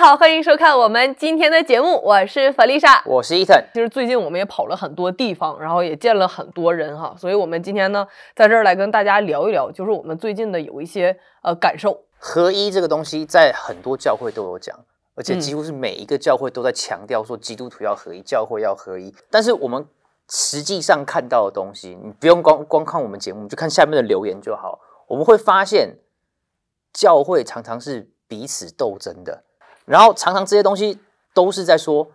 好，欢迎收看我们今天的节目。我是弗丽莎，我是伊森。其实最近我们也跑了很多地方，然后也见了很多人哈。所以，我们今天呢，在这儿来跟大家聊一聊，就是我们最近的有一些呃感受。合一这个东西，在很多教会都有讲，而且几乎是每一个教会都在强调说，基督徒要合一，教会要合一。但是，我们实际上看到的东西，你不用光光看我们节目，就看下面的留言就好。我们会发现，教会常常是彼此斗争的。然后常常这些东西都是在说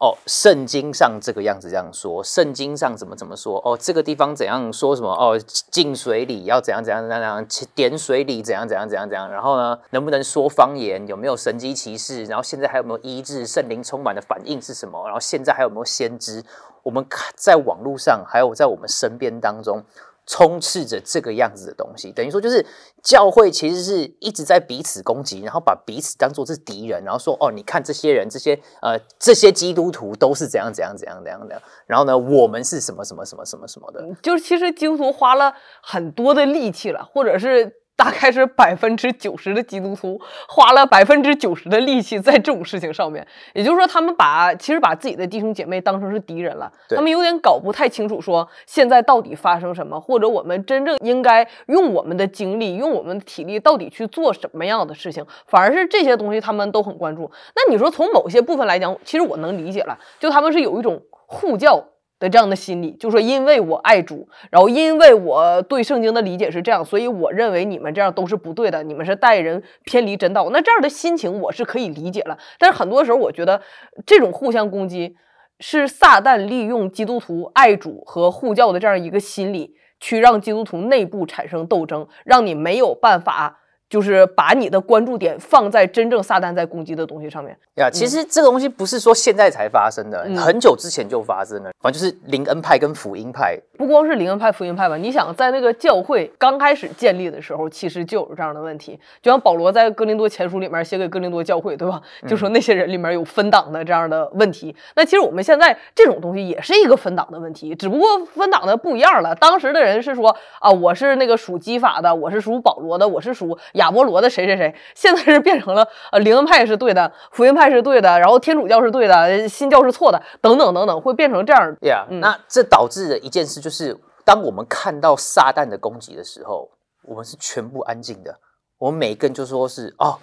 哦，圣经上这个样子这样说，圣经上怎么怎么说？哦，这个地方怎样说什么？哦，进水里要怎样怎样怎样怎样点水里怎样怎样怎样怎样？然后呢，能不能说方言？有没有神机骑士，然后现在还有没有医治圣灵充满的反应是什么？然后现在还有没有先知？我们看在网络上，还有在我们身边当中。充斥着这个样子的东西，等于说就是教会其实是一直在彼此攻击，然后把彼此当做是敌人，然后说哦，你看这些人，这些呃这些基督徒都是怎样怎样怎样怎样的，然后呢，我们是什么什么什么什么什么的，就是其实基督徒花了很多的力气了，或者是。大概是百分之九十的基督徒花了百分之九十的力气在这种事情上面，也就是说，他们把其实把自己的弟兄姐妹当成是敌人了。他们有点搞不太清楚，说现在到底发生什么，或者我们真正应该用我们的精力、用我们的体力到底去做什么样的事情，反而是这些东西他们都很关注。那你说，从某些部分来讲，其实我能理解了，就他们是有一种护教。的这样的心理，就说因为我爱主，然后因为我对圣经的理解是这样，所以我认为你们这样都是不对的，你们是带人偏离真道。那这样的心情我是可以理解了，但是很多时候我觉得这种互相攻击是撒旦利用基督徒爱主和护教的这样一个心理，去让基督徒内部产生斗争，让你没有办法。就是把你的关注点放在真正撒旦在攻击的东西上面呀。其实这个东西不是说现在才发生的，很久之前就发生了。反正就是林恩派跟福音派，不光是林恩派、福音派吧。你想在那个教会刚开始建立的时候，其实就有这样的问题。就像保罗在哥林多前书里面写给哥林多教会，对吧？就说那些人里面有分党的这样的问题。那其实我们现在这种东西也是一个分党的问题，只不过分党的不一样了。当时的人是说啊，我是那个属基法的，我是属保罗的，我是属。亚波罗的谁谁谁，现在是变成了呃，灵恩派是对的，福音派是对的，然后天主教是对的，新教是错的，等等等等，会变成这样呀？那这导致的一件事就是，当我们看到撒旦的攻击的时候，我们是全部安静的，我们每一个人就说是哦，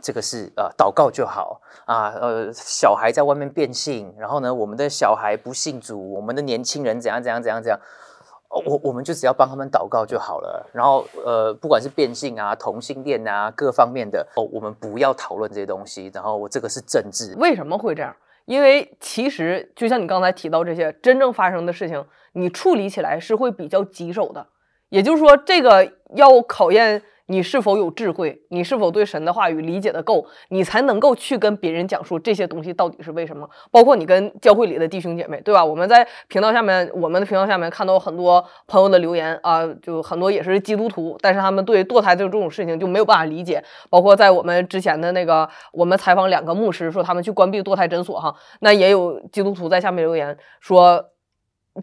这个是呃祷告就好啊，呃，小孩在外面变性，然后呢，我们的小孩不信主，我们的年轻人怎样怎样怎样怎样。我我们就只要帮他们祷告就好了，然后呃，不管是变性啊、同性恋啊各方面的，哦，我们不要讨论这些东西。然后我这个是政治，为什么会这样？因为其实就像你刚才提到这些真正发生的事情，你处理起来是会比较棘手的。也就是说，这个要考验。你是否有智慧？你是否对神的话语理解的够？你才能够去跟别人讲述这些东西到底是为什么？包括你跟教会里的弟兄姐妹，对吧？我们在频道下面，我们的频道下面看到很多朋友的留言啊，就很多也是基督徒，但是他们对堕胎的这种事情就没有办法理解。包括在我们之前的那个，我们采访两个牧师，说他们去关闭堕胎诊所哈，那也有基督徒在下面留言说，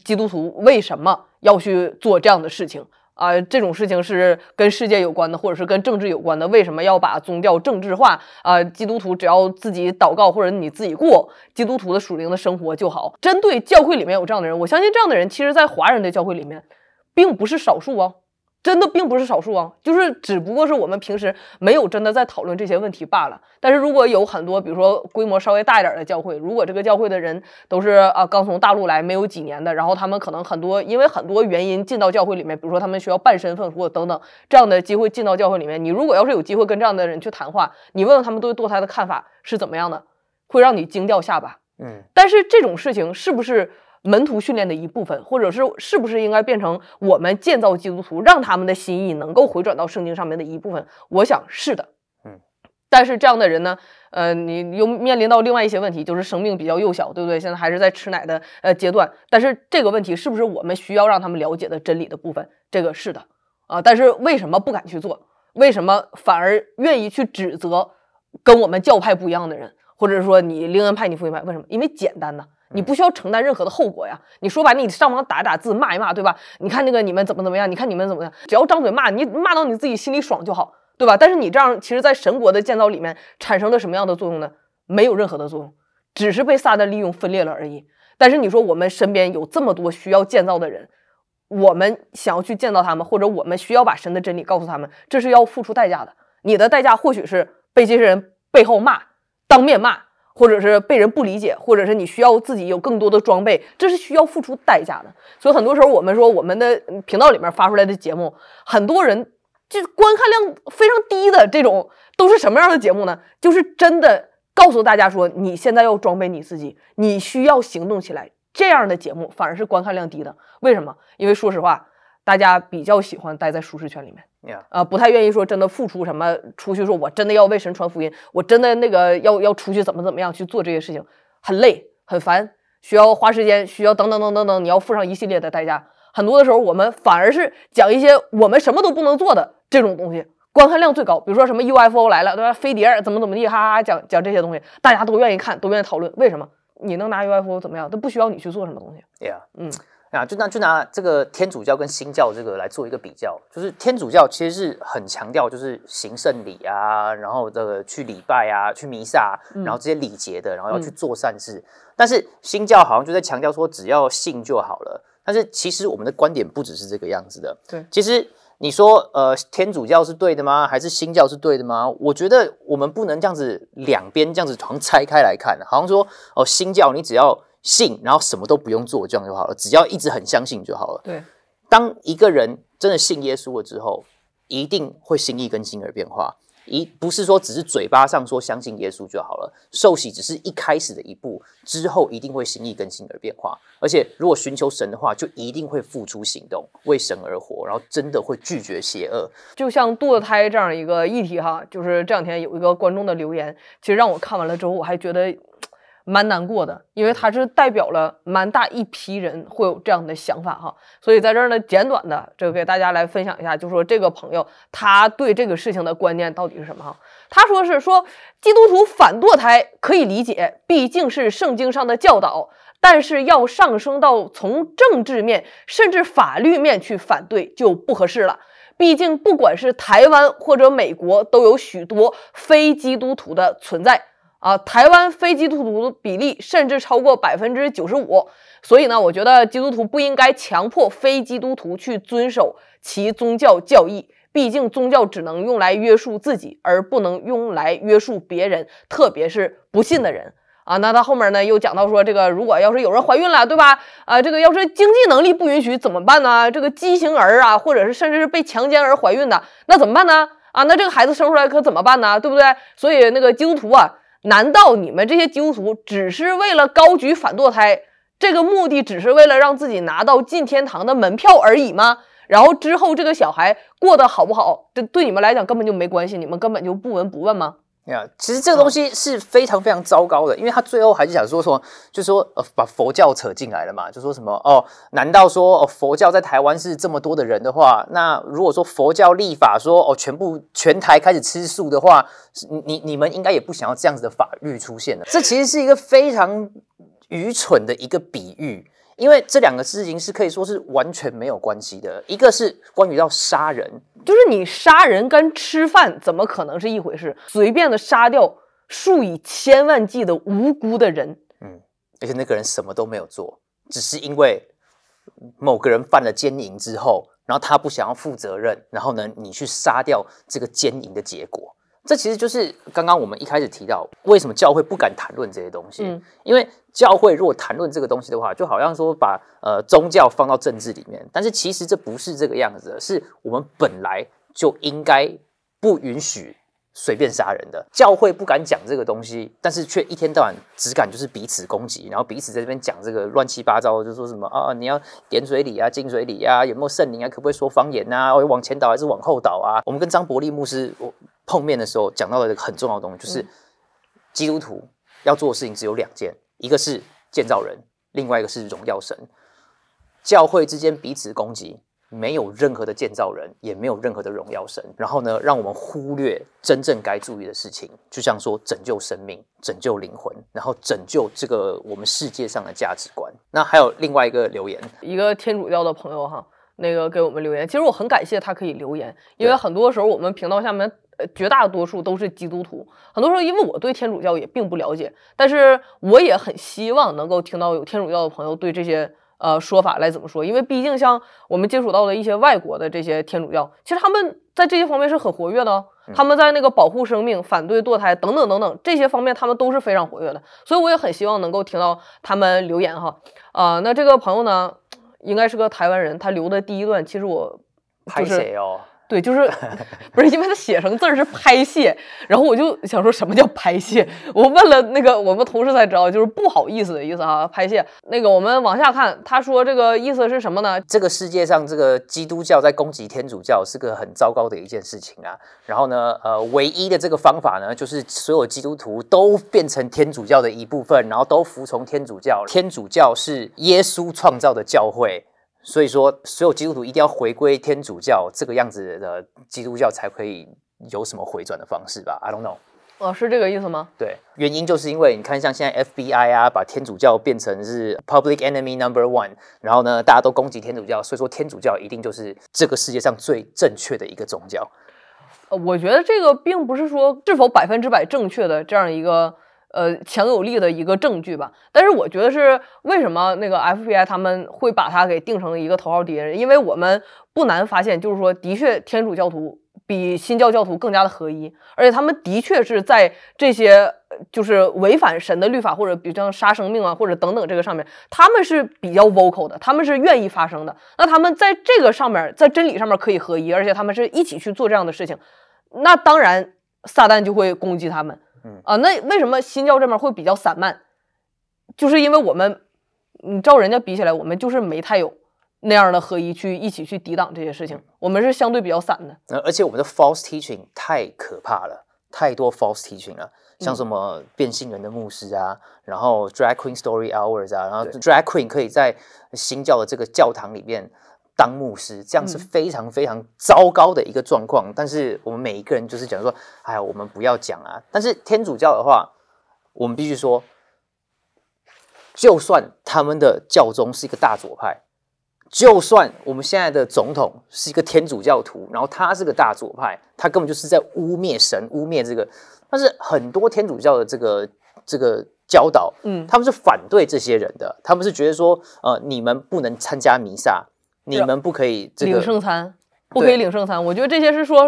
基督徒为什么要去做这样的事情？啊，这种事情是跟世界有关的，或者是跟政治有关的。为什么要把宗教政治化？啊，基督徒只要自己祷告，或者你自己过基督徒的属灵的生活就好。针对教会里面有这样的人，我相信这样的人其实在华人的教会里面并不是少数哦。真的并不是少数啊，就是只不过是我们平时没有真的在讨论这些问题罢了。但是如果有很多，比如说规模稍微大一点的教会，如果这个教会的人都是啊刚从大陆来没有几年的，然后他们可能很多因为很多原因进到教会里面，比如说他们需要办身份或等等这样的机会进到教会里面，你如果要是有机会跟这样的人去谈话，你问问他们对堕胎的看法是怎么样的，会让你惊掉下巴。嗯，但是这种事情是不是？门徒训练的一部分，或者是是不是应该变成我们建造基督徒，让他们的心意能够回转到圣经上面的一部分？我想是的，嗯。但是这样的人呢，呃，你又面临到另外一些问题，就是生命比较幼小，对不对？现在还是在吃奶的呃阶段。但是这个问题是不是我们需要让他们了解的真理的部分？这个是的啊。但是为什么不敢去做？为什么反而愿意去指责跟我们教派不一样的人，或者说你灵恩派、你福音派？为什么？因为简单呐。你不需要承担任何的后果呀！你说吧，你上网打打字，骂一骂，对吧？你看那个你们怎么怎么样？你看你们怎么样，只要张嘴骂，你骂到你自己心里爽就好，对吧？但是你这样，其实，在神国的建造里面产生了什么样的作用呢？没有任何的作用，只是被撒旦利用分裂了而已。但是你说我们身边有这么多需要建造的人，我们想要去建造他们，或者我们需要把神的真理告诉他们，这是要付出代价的。你的代价或许是被这些人背后骂，当面骂。或者是被人不理解，或者是你需要自己有更多的装备，这是需要付出代价的。所以很多时候我们说，我们的频道里面发出来的节目，很多人就观看量非常低的这种，都是什么样的节目呢？就是真的告诉大家说，你现在要装备你自己，你需要行动起来，这样的节目反而是观看量低的。为什么？因为说实话，大家比较喜欢待在舒适圈里面。啊，不太愿意说真的付出什么，出去说我真的要为神传福音，我真的那个要要出去怎么怎么样去做这些事情，很累很烦，需要花时间，需要等等等等等，你要付上一系列的代价。很多的时候我们反而是讲一些我们什么都不能做的这种东西，观看量最高。比如说什么 UFO 来了，对吧？飞碟怎么怎么地，哈哈哈，讲讲这些东西，大家都愿意看，都愿意讨论。为什么？你能拿 UFO 怎么样？都不需要你去做什么东西。Yeah，嗯。啊，就拿就拿这个天主教跟新教这个来做一个比较，就是天主教其实是很强调，就是行圣礼啊，然后这个去礼拜啊，去弥撒，然后这些礼节的，然后要去做善事。但是新教好像就在强调说，只要信就好了。但是其实我们的观点不只是这个样子的。对，其实你说呃，天主教是对的吗？还是新教是对的吗？我觉得我们不能这样子两边这样子从拆开来看，好像说哦，新教你只要。信，然后什么都不用做，这样就好了。只要一直很相信就好了。对，当一个人真的信耶稣了之后，一定会心意跟心而变化。一不是说只是嘴巴上说相信耶稣就好了，受洗只是一开始的一步，之后一定会心意跟心而变化。而且如果寻求神的话，就一定会付出行动，为神而活，然后真的会拒绝邪恶。就像堕胎这样一个议题哈，就是这两天有一个观众的留言，其实让我看完了之后，我还觉得。蛮难过的，因为他是代表了蛮大一批人会有这样的想法哈，所以在这儿呢，简短的这个给大家来分享一下，就说这个朋友他对这个事情的观念到底是什么哈？他说是说基督徒反堕胎可以理解，毕竟是圣经上的教导，但是要上升到从政治面甚至法律面去反对就不合适了，毕竟不管是台湾或者美国，都有许多非基督徒的存在。啊，台湾非基督徒的比例甚至超过百分之九十五，所以呢，我觉得基督徒不应该强迫非基督徒去遵守其宗教教义，毕竟宗教只能用来约束自己，而不能用来约束别人，特别是不信的人啊。那他后面呢又讲到说，这个如果要是有人怀孕了，对吧？啊，这个要是经济能力不允许怎么办呢？这个畸形儿啊，或者是甚至是被强奸而怀孕的，那怎么办呢？啊，那这个孩子生出来可怎么办呢？对不对？所以那个基督徒啊。难道你们这些基督徒只是为了高举反堕胎这个目的，只是为了让自己拿到进天堂的门票而已吗？然后之后这个小孩过得好不好，这对你们来讲根本就没关系，你们根本就不闻不问吗？啊，其实这个东西是非常非常糟糕的，因为他最后还是想说什就说呃把佛教扯进来了嘛，就说什么哦，难道说哦佛教在台湾是这么多的人的话，那如果说佛教立法说哦全部全台开始吃素的话，你你们应该也不想要这样子的法律出现了，这其实是一个非常愚蠢的一个比喻。因为这两个事情是可以说是完全没有关系的，一个是关于到杀人，就是你杀人跟吃饭怎么可能是一回事？随便的杀掉数以千万计的无辜的人，嗯，而且那个人什么都没有做，只是因为某个人犯了奸淫之后，然后他不想要负责任，然后呢，你去杀掉这个奸淫的结果。这其实就是刚刚我们一开始提到为什么教会不敢谈论这些东西，因为教会如果谈论这个东西的话，就好像说把呃宗教放到政治里面。但是其实这不是这个样子，是我们本来就应该不允许随便杀人的。教会不敢讲这个东西，但是却一天到晚只敢就是彼此攻击，然后彼此在这边讲这个乱七八糟，就说什么啊你要点水礼啊进水礼啊有没有圣灵啊可不可以说方言啊？哦往前倒还是往后倒啊？我们跟张伯利牧师我。碰面的时候讲到的一个很重要的东西，就是基督徒要做的事情只有两件，一个是建造人，另外一个是荣耀神。教会之间彼此攻击，没有任何的建造人，也没有任何的荣耀神。然后呢，让我们忽略真正该注意的事情，就像说拯救生命、拯救灵魂，然后拯救这个我们世界上的价值观。那还有另外一个留言，一个天主教的朋友哈，那个给我们留言。其实我很感谢他可以留言，因为很多时候我们频道下面。呃，绝大多数都是基督徒。很多时候，因为我对天主教也并不了解，但是我也很希望能够听到有天主教的朋友对这些呃说法来怎么说。因为毕竟像我们接触到的一些外国的这些天主教，其实他们在这些方面是很活跃的。他们在那个保护生命、反对堕胎等等等等这些方面，他们都是非常活跃的。所以我也很希望能够听到他们留言哈。啊，那这个朋友呢，应该是个台湾人。他留的第一段，其实我，还是谁哦？对，就是 不是因为他写成字儿是拍泄，然后我就想说什么叫拍泄？我问了那个我们同事才知道，就是不好意思的意思啊，拍泄。那个我们往下看，他说这个意思是什么呢？这个世界上，这个基督教在攻击天主教，是个很糟糕的一件事情啊。然后呢，呃，唯一的这个方法呢，就是所有基督徒都变成天主教的一部分，然后都服从天主教。天主教是耶稣创造的教会。所以说，所有基督徒一定要回归天主教这个样子的基督教，才可以有什么回转的方式吧？I don't know。哦，是这个意思吗？对，原因就是因为你看，像现在 FBI 啊，把天主教变成是 public enemy number one，然后呢，大家都攻击天主教，所以说天主教一定就是这个世界上最正确的一个宗教。呃，我觉得这个并不是说是否百分之百正确的这样一个。呃，强有力的一个证据吧。但是我觉得是为什么那个 FBI 他们会把它给定成一个头号敌人？因为我们不难发现，就是说，的确天主教徒比新教教徒更加的合一，而且他们的确是在这些就是违反神的律法或者比如像杀生命啊或者等等这个上面，他们是比较 vocal 的，他们是愿意发声的。那他们在这个上面，在真理上面可以合一，而且他们是一起去做这样的事情，那当然撒旦就会攻击他们。嗯啊，那为什么新教这边会比较散漫？就是因为我们，你照人家比起来，我们就是没太有那样的合一去一起去抵挡这些事情，我们是相对比较散的。而且我们的 false teaching 太可怕了，太多 false teaching 了，像什么变性人的牧师啊，然后 drag queen story hours 啊，然后 drag queen 可以在新教的这个教堂里面。当牧师，这样是非常非常糟糕的一个状况。但是我们每一个人就是讲说，哎呀，我们不要讲啊。但是天主教的话，我们必须说，就算他们的教宗是一个大左派，就算我们现在的总统是一个天主教徒，然后他是个大左派，他根本就是在污蔑神、污蔑这个。但是很多天主教的这个这个教导，嗯，他们是反对这些人的，他们是觉得说，呃，你们不能参加弥撒。你们不可以领圣餐，不可以领圣餐。我觉得这些是说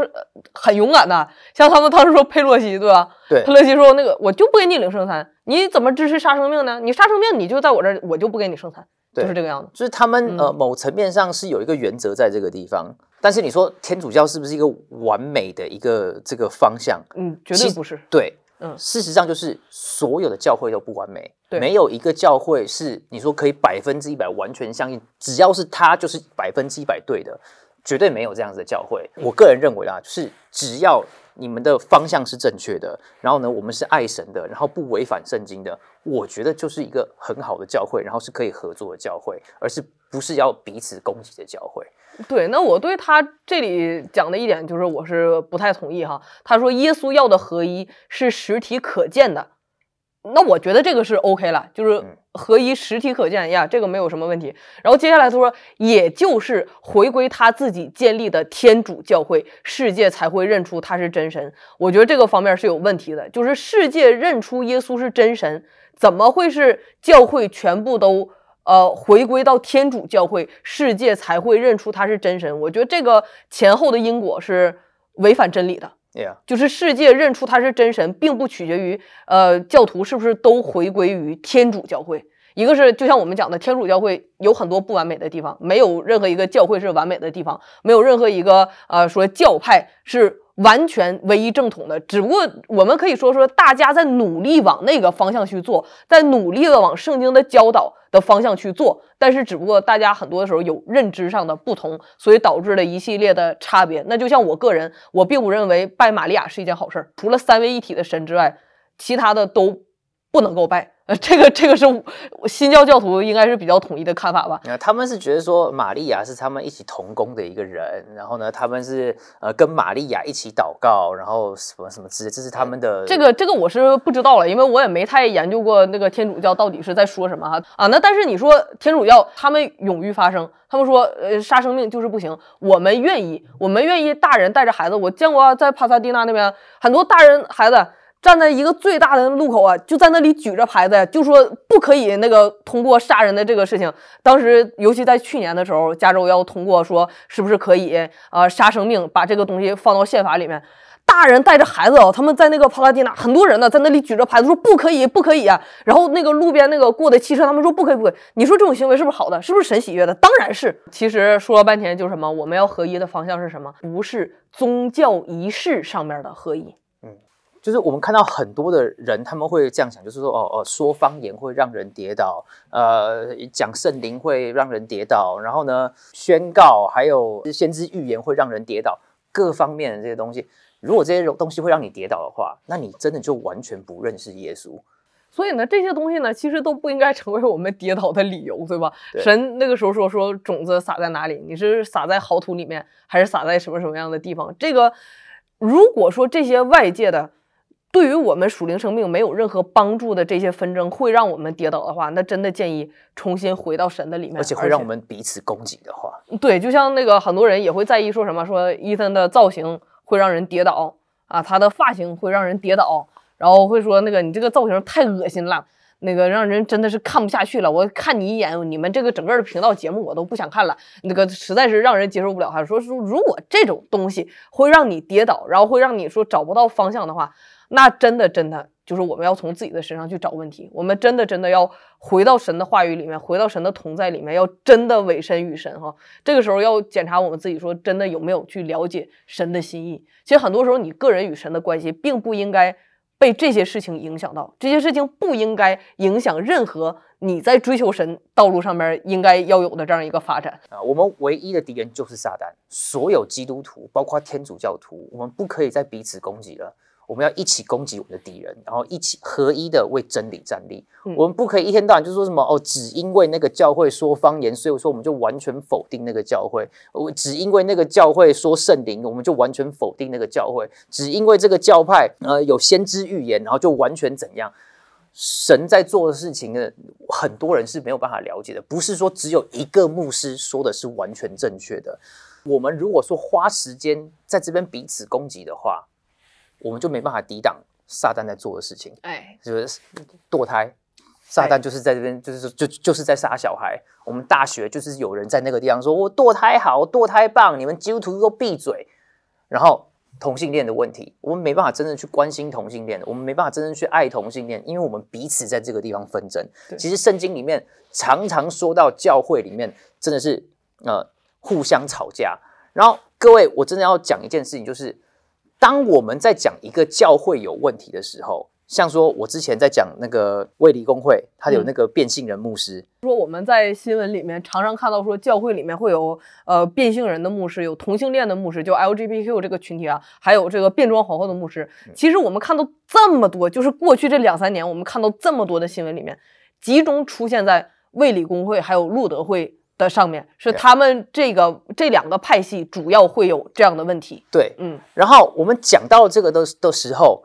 很勇敢的，像他们当时说佩洛西，对吧？对，佩洛西说那个我就不给你领圣餐，你怎么支持杀生命呢？你杀生命，你就在我这儿，我就不给你圣餐，就是这个样子。就是他们呃某层面上是有一个原则在这个地方，但是你说天主教是不是一个完美的一个这个方向？嗯，绝对不是。对。事实上，就是所有的教会都不完美，没有一个教会是你说可以百分之一百完全相信，只要是他就是百分之一百对的，绝对没有这样子的教会。我个人认为啊，是只要你们的方向是正确的，然后呢，我们是爱神的，然后不违反圣经的，我觉得就是一个很好的教会，然后是可以合作的教会，而是。不是要彼此攻击的教会，对。那我对他这里讲的一点就是，我是不太同意哈。他说耶稣要的合一是实体可见的，那我觉得这个是 OK 了，就是合一实体可见呀，这个没有什么问题。然后接下来他说，也就是回归他自己建立的天主教会，世界才会认出他是真神。我觉得这个方面是有问题的，就是世界认出耶稣是真神，怎么会是教会全部都？呃，回归到天主教会，世界才会认出他是真神。我觉得这个前后的因果是违反真理的。就是世界认出他是真神，并不取决于呃教徒是不是都回归于天主教会。一个是，就像我们讲的，天主教会有很多不完美的地方，没有任何一个教会是完美的地方，没有任何一个呃说教派是完全唯一正统的。只不过我们可以说说，大家在努力往那个方向去做，在努力的往圣经的教导的方向去做，但是只不过大家很多的时候有认知上的不同，所以导致了一系列的差别。那就像我个人，我并不认为拜玛利亚是一件好事儿，除了三位一体的神之外，其他的都。不能够拜，呃，这个这个是新教教徒应该是比较统一的看法吧？那他们是觉得说，玛利亚是他们一起同工的一个人，然后呢，他们是呃跟玛利亚一起祷告，然后什么什么之类这是他们的。这个这个我是不知道了，因为我也没太研究过那个天主教到底是在说什么哈啊。那但是你说天主教他们勇于发声，他们说呃杀生命就是不行，我们愿意，我们愿意大人带着孩子，我见过在帕萨蒂娜那边很多大人孩子。站在一个最大的路口啊，就在那里举着牌子，就说不可以那个通过杀人的这个事情。当时，尤其在去年的时候，加州要通过说是不是可以啊杀生命，把这个东西放到宪法里面。大人带着孩子啊，他们在那个帕拉蒂纳，很多人呢，在那里举着牌子说不可以，不可以啊。然后那个路边那个过的汽车，他们说不可以，不可以。你说这种行为是不是好的？是不是神喜悦的？当然是。其实说了半天就是什么，我们要合一的方向是什么？不是宗教仪式上面的合一。就是我们看到很多的人，他们会这样想，就是说，哦哦，说方言会让人跌倒，呃，讲圣灵会让人跌倒，然后呢，宣告还有先知预言会让人跌倒，各方面的这些东西，如果这些东西会让你跌倒的话，那你真的就完全不认识耶稣。所以呢，这些东西呢，其实都不应该成为我们跌倒的理由，对吧？神那个时候说说种子撒在哪里，你是撒在好土里面，还是撒在什么什么样的地方？这个如果说这些外界的。对于我们属灵生命没有任何帮助的这些纷争，会让我们跌倒的话，那真的建议重新回到神的里面。而且会让我们彼此攻击的话，对，就像那个很多人也会在意说什么，说伊森的造型会让人跌倒啊，他的发型会让人跌倒，然后会说那个你这个造型太恶心了，那个让人真的是看不下去了。我看你一眼，你们这个整个的频道节目我都不想看了，那个实在是让人接受不了。哈，说说如果这种东西会让你跌倒，然后会让你说找不到方向的话。那真的真的就是我们要从自己的身上去找问题，我们真的真的要回到神的话语里面，回到神的同在里面，要真的委身于神哈。这个时候要检查我们自己，说真的有没有去了解神的心意。其实很多时候，你个人与神的关系，并不应该被这些事情影响到，这些事情不应该影响任何你在追求神道路上面应该要有的这样一个发展啊。我们唯一的敌人就是撒旦，所有基督徒，包括天主教徒，我们不可以在彼此攻击了。我们要一起攻击我们的敌人，然后一起合一的为真理站立。我们不可以一天到晚就说什么哦，只因为那个教会说方言，所以说我们就完全否定那个教会；我只因为那个教会说圣灵，我们就完全否定那个教会；只因为这个教派呃有先知预言，然后就完全怎样？神在做的事情呢，很多人是没有办法了解的。不是说只有一个牧师说的是完全正确的。我们如果说花时间在这边彼此攻击的话。我们就没办法抵挡撒旦在做的事情，哎，就是堕胎，撒旦就是在这边，就是就就是在杀小孩。我们大学就是有人在那个地方说，我堕胎好，堕胎棒，你们基督徒都闭嘴。然后同性恋的问题，我们没办法真正去关心同性恋，我们没办法真正去爱同性恋，因为我们彼此在这个地方纷争。其实圣经里面常常说到教会里面真的是呃互相吵架。然后各位，我真的要讲一件事情，就是。当我们在讲一个教会有问题的时候，像说我之前在讲那个卫理公会，它有那个变性人牧师。说我们在新闻里面常常看到，说教会里面会有呃变性人的牧师，有同性恋的牧师，就 LGBTQ 这个群体啊，还有这个变装皇后的牧师。其实我们看到这么多，就是过去这两三年，我们看到这么多的新闻里面，集中出现在卫理公会，还有路德会。的上面是他们这个这两个派系主要会有这样的问题。对，嗯。然后我们讲到这个的的时候，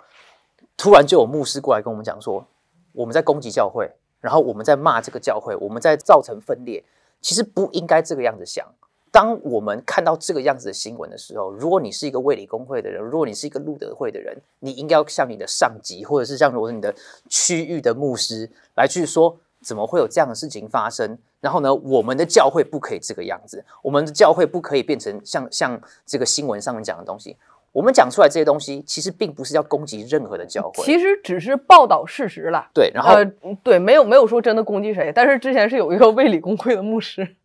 突然就有牧师过来跟我们讲说，我们在攻击教会，然后我们在骂这个教会，我们在造成分裂。其实不应该这个样子想。当我们看到这个样子的新闻的时候，如果你是一个卫理公会的人，如果你是一个路德会的人，你应该要向你的上级，或者是像如是你的区域的牧师来去说。怎么会有这样的事情发生？然后呢，我们的教会不可以这个样子，我们的教会不可以变成像像这个新闻上面讲的东西。我们讲出来这些东西，其实并不是要攻击任何的教会，其实只是报道事实了。对，然后对，没有没有说真的攻击谁，但是之前是有一个卫理公会的牧师。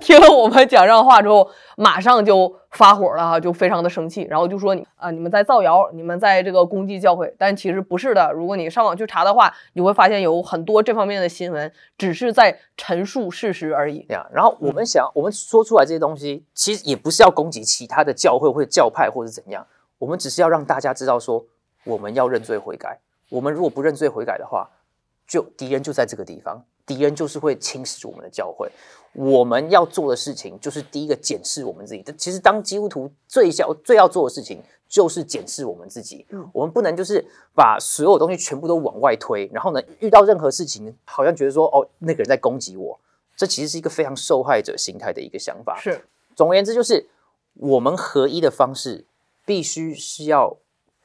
听了我们讲这样话之后，马上就发火了哈，就非常的生气，然后就说你啊，你们在造谣，你们在这个攻击教会，但其实不是的。如果你上网去查的话，你会发现有很多这方面的新闻，只是在陈述事实而已。对呀，然后我们想，我们说出来这些东西，其实也不是要攻击其他的教会或者教派或者怎样，我们只是要让大家知道说，我们要认罪悔改。我们如果不认罪悔改的话，就敌人就在这个地方，敌人就是会侵蚀我们的教会。我们要做的事情就是第一个检视我们自己。其实，当基督徒最要最要做的事情就是检视我们自己。我们不能就是把所有东西全部都往外推，然后呢，遇到任何事情，好像觉得说，哦，那个人在攻击我，这其实是一个非常受害者心态的一个想法。是，总而言之，就是我们合一的方式必须是要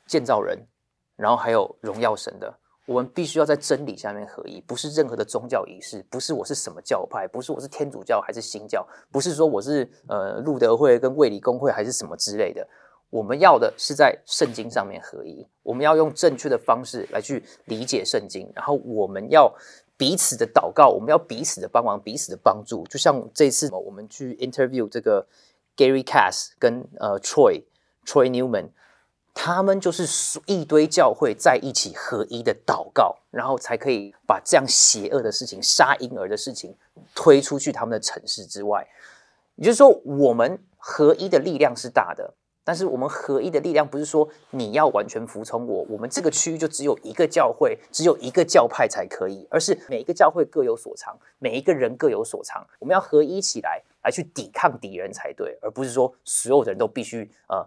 建造人，然后还有荣耀神的。我们必须要在真理下面合一，不是任何的宗教仪式，不是我是什么教派，不是我是天主教还是新教，不是说我是呃路德会跟卫理公会还是什么之类的。我们要的是在圣经上面合一，我们要用正确的方式来去理解圣经，然后我们要彼此的祷告，我们要彼此的帮忙，彼此的帮助。就像这次我们去 interview 这个 Gary Cas s 跟呃 Troy Troy Newman。他们就是一堆教会在一起合一的祷告，然后才可以把这样邪恶的事情、杀婴儿的事情推出去他们的城市之外。也就是说，我们合一的力量是大的，但是我们合一的力量不是说你要完全服从我，我们这个区域就只有一个教会、只有一个教派才可以，而是每一个教会各有所长，每一个人各有所长，我们要合一起来来去抵抗敌人才对，而不是说所有的人都必须呃。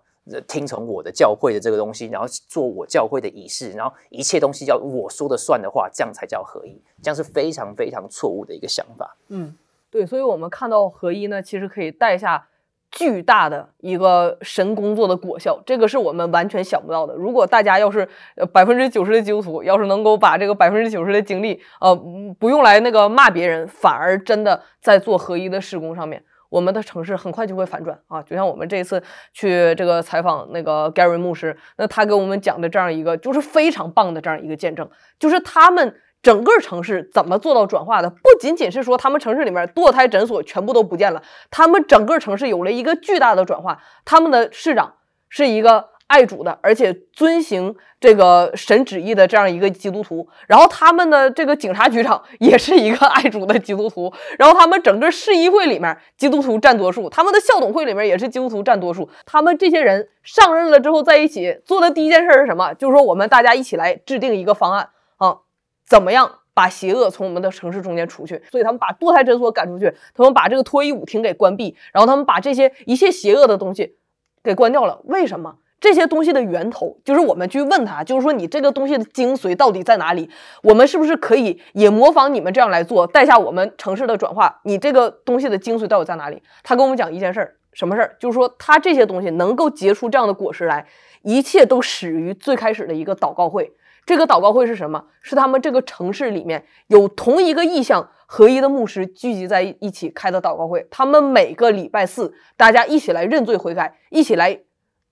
听从我的教会的这个东西，然后做我教会的仪式，然后一切东西要我说的算的话，这样才叫合一，这样是非常非常错误的一个想法。嗯，对，所以我们看到合一呢，其实可以带下巨大的一个神工作的果效，这个是我们完全想不到的。如果大家要是百分之九十的基督徒，要是能够把这个百分之九十的精力，呃，不用来那个骂别人，反而真的在做合一的施工上面。我们的城市很快就会反转啊！就像我们这一次去这个采访那个 Gary 牧师，那他给我们讲的这样一个就是非常棒的这样一个见证，就是他们整个城市怎么做到转化的？不仅仅是说他们城市里面堕胎诊所全部都不见了，他们整个城市有了一个巨大的转化。他们的市长是一个。爱主的，而且遵行这个神旨意的这样一个基督徒，然后他们的这个警察局长也是一个爱主的基督徒，然后他们整个市议会里面基督徒占多数，他们的校董会里面也是基督徒占多数，他们这些人上任了之后在一起做的第一件事是什么？就是说我们大家一起来制定一个方案啊，怎么样把邪恶从我们的城市中间除去？所以他们把堕胎诊所赶出去，他们把这个脱衣舞厅给关闭，然后他们把这些一切邪恶的东西给关掉了。为什么？这些东西的源头就是我们去问他，就是说你这个东西的精髓到底在哪里？我们是不是可以也模仿你们这样来做，带下我们城市的转化？你这个东西的精髓到底在哪里？他跟我们讲一件事儿，什么事儿？就是说他这些东西能够结出这样的果实来，一切都始于最开始的一个祷告会。这个祷告会是什么？是他们这个城市里面有同一个意向合一的牧师聚集在一起开的祷告会。他们每个礼拜四，大家一起来认罪悔改，一起来。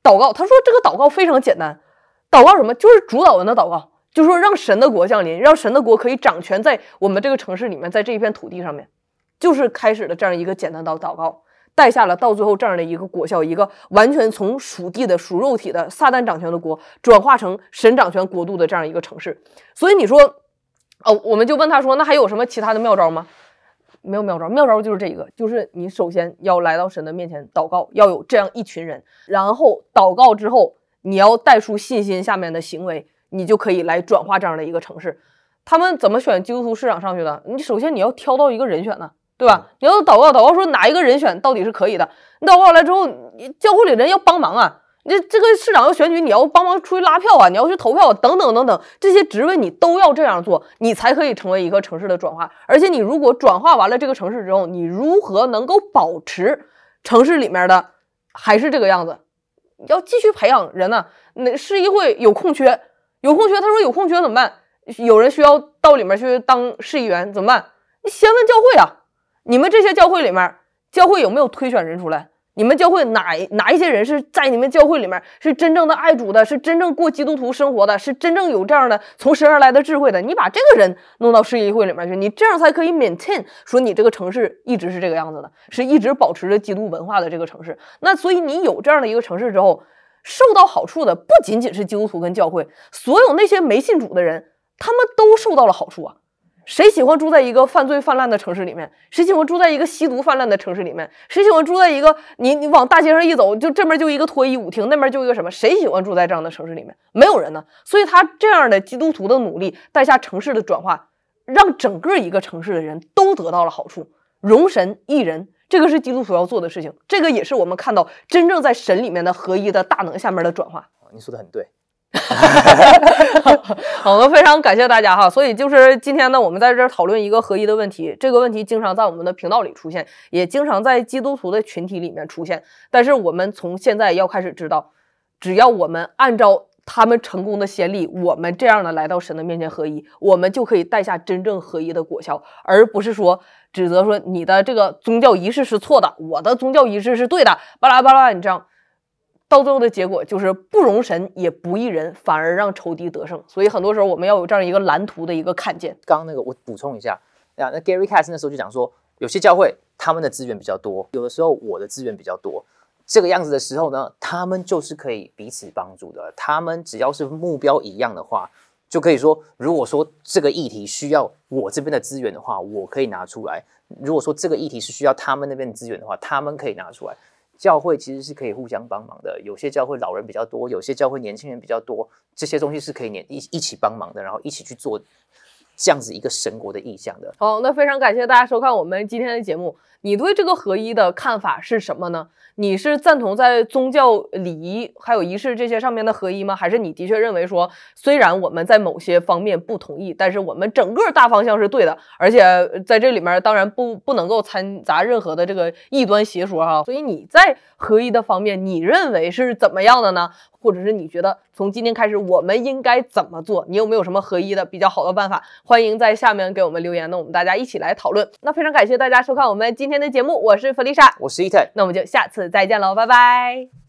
祷告，他说这个祷告非常简单，祷告什么？就是主导文的祷告，就是说让神的国降临，让神的国可以掌权在我们这个城市里面，在这一片土地上面，就是开始了这样一个简单的祷告，带下了到最后这样的一个果效，一个完全从属地的属肉体的撒旦掌权的国，转化成神掌权国度的这样一个城市。所以你说，哦，我们就问他说，那还有什么其他的妙招吗？没有妙招，妙招就是这个，就是你首先要来到神的面前祷告，要有这样一群人，然后祷告之后，你要带出信心下面的行为，你就可以来转化这样的一个城市。他们怎么选基督徒市长上去的？你首先你要挑到一个人选呢，对吧？你要祷告，祷告说哪一个人选到底是可以的。你祷告来之后，教会里人要帮忙啊。你这个市长要选举，你要帮忙出去拉票啊，你要去投票，等等等等，这些职位你都要这样做，你才可以成为一个城市的转化。而且你如果转化完了这个城市之后，你如何能够保持城市里面的还是这个样子？要继续培养人呢？那市议会有空缺，有空缺，他说有空缺怎么办？有人需要到里面去当市议员怎么办？你先问教会啊，你们这些教会里面教会有没有推选人出来？你们教会哪哪一些人是在你们教会里面是真正的爱主的，是真正过基督徒生活的，是真正有这样的从神而来的智慧的？你把这个人弄到市议会里面去，你这样才可以 maintain 说你这个城市一直是这个样子的，是一直保持着基督文化的这个城市。那所以你有这样的一个城市之后，受到好处的不仅仅是基督徒跟教会，所有那些没信主的人，他们都受到了好处啊。谁喜欢住在一个犯罪泛滥的城市里面？谁喜欢住在一个吸毒泛滥的城市里面？谁喜欢住在一个你你往大街上一走，就这边就一个脱衣舞厅，那边就一个什么？谁喜欢住在这样的城市里面？没有人呢。所以他这样的基督徒的努力带下城市的转化，让整个一个城市的人都得到了好处，容神一人。这个是基督徒要做的事情，这个也是我们看到真正在神里面的合一的大能下面的转化。你说的很对。哈，我们非常感谢大家哈。所以就是今天呢，我们在这儿讨论一个合一的问题。这个问题经常在我们的频道里出现，也经常在基督徒的群体里面出现。但是我们从现在要开始知道，只要我们按照他们成功的先例，我们这样的来到神的面前合一，我们就可以带下真正合一的果效，而不是说指责说你的这个宗教仪式是错的，我的宗教仪式是对的，巴拉巴拉你这样。到最后的结果就是不容神也不易人，反而让仇敌得胜。所以很多时候我们要有这样一个蓝图的一个看见。刚刚那个我补充一下啊，那 Gary c a s s 那时候就讲说，有些教会他们的资源比较多，有的时候我的资源比较多，这个样子的时候呢，他们就是可以彼此帮助的。他们只要是目标一样的话，就可以说，如果说这个议题需要我这边的资源的话，我可以拿出来；如果说这个议题是需要他们那边的资源的话，他们可以拿出来。教会其实是可以互相帮忙的，有些教会老人比较多，有些教会年轻人比较多，这些东西是可以年一一起帮忙的，然后一起去做这样子一个神国的意象的。好，那非常感谢大家收看我们今天的节目。你对这个合一的看法是什么呢？你是赞同在宗教礼仪还有仪式这些上面的合一吗？还是你的确认为说，虽然我们在某些方面不同意，但是我们整个大方向是对的？而且在这里面，当然不不能够掺杂任何的这个异端邪说哈。所以你在合一的方面，你认为是怎么样的呢？或者是你觉得从今天开始我们应该怎么做？你有没有什么合一的比较好的办法？欢迎在下面给我们留言呢，我们大家一起来讨论。那非常感谢大家收看我们今。今天的节目，我是弗丽莎，我是伊泰，那我们就下次再见喽，拜拜。